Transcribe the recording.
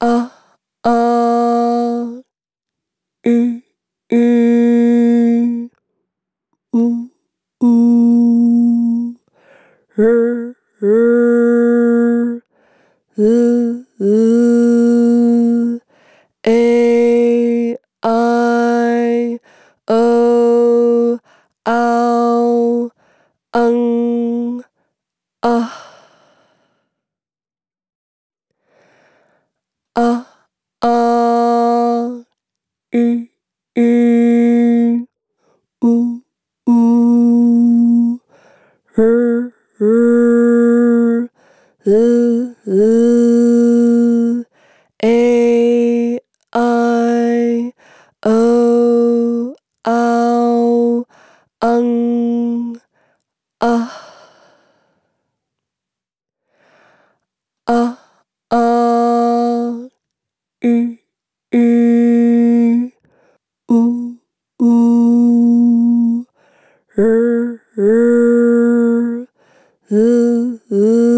a a u u u u r r l l a Ooh, A, I, O, ow, ung, ah, ah, ah, u,